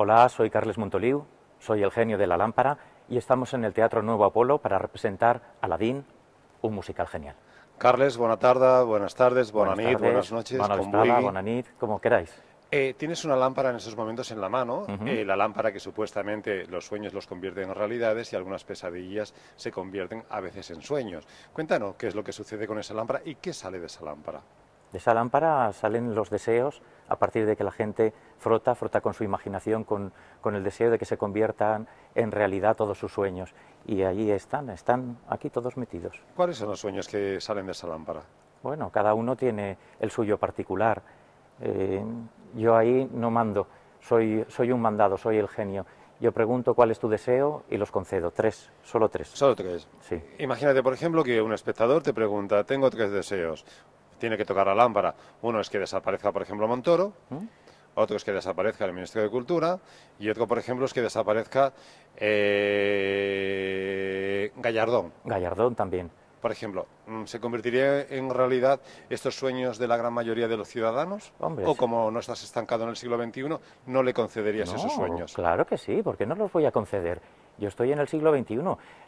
Hola, soy Carles Montoliu, soy el genio de la lámpara y estamos en el Teatro Nuevo Apolo para representar Aladín, un musical genial. Carles, buena tarde, buenas tardes, buenas, buenas, tardes, buenas noches. como queráis. Eh, tienes una lámpara en esos momentos en la mano, eh, la lámpara que supuestamente los sueños los convierte en realidades y algunas pesadillas se convierten a veces en sueños. Cuéntanos qué es lo que sucede con esa lámpara y qué sale de esa lámpara. De esa lámpara salen los deseos a partir de que la gente frota, frota con su imaginación, con, el deseo de que se conviertan en realidad todos sus sueños. Y ahí están, están aquí todos metidos. ¿Cuáles son los sueños que salen de esa lámpara? Bueno, cada uno tiene el suyo particular. Eh, yo ahí no mando, soy, soy un mandado, soy el genio. Yo pregunto cuál es tu deseo y los concedo. Tres, solo tres. Solo tres. Sí. Imagínate, por ejemplo, que un espectador te pregunta, tengo tres deseos tiene que tocar la lámpara. Uno es que desaparezca, por ejemplo, Montoro. ¿Mm? Otro es que desaparezca el Ministerio de Cultura y otro, por ejemplo, es que desaparezca eh, Gallardón. Gallardón también. Por ejemplo, mm, ¿se convertiría en realidad estos sueños de la gran mayoría de los ciudadanos? ¿O como no estás estancado en el siglo XXI, no le concederías esos sueños? Claro que sí, porque no los voy a conceder. Yo estoy en el siglo XXI.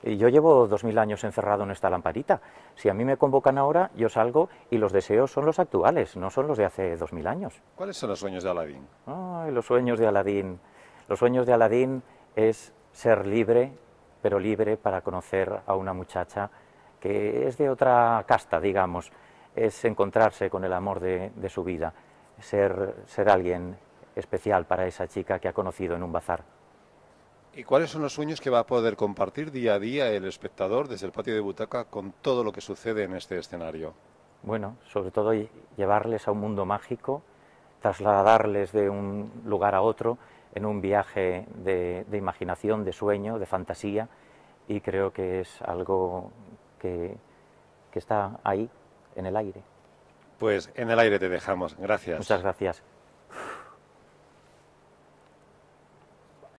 y Yo llevo dos mil años encerrado en esta lamparita. Si a mí me convocan ahora, yo salgo y los deseos son los actuales, no son los de hace dos 2.000 años. ¿Cuáles son los sueños de Aladín? los sueños de Aladín. Los sueños de Aladín es ser libre, pero libre para conocer a una muchacha que es de otra casta, digamos. Es encontrarse con el amor de, de su vida, ser, ser alguien especial para esa chica que ha conocido en un bazar. ¿Y cuáles son los sueños que va a poder compartir día a día el espectador desde el patio de butaca con todo lo que sucede en este escenario? Bueno, sobre todo llevarles a un mundo mágico, trasladarles de un lugar a otro en un viaje de, imaginación, de sueño, de fantasía, y creo que es algo que, que está ahí, en el aire. Pues en el aire te dejamos. Gracias. Muchas gracias.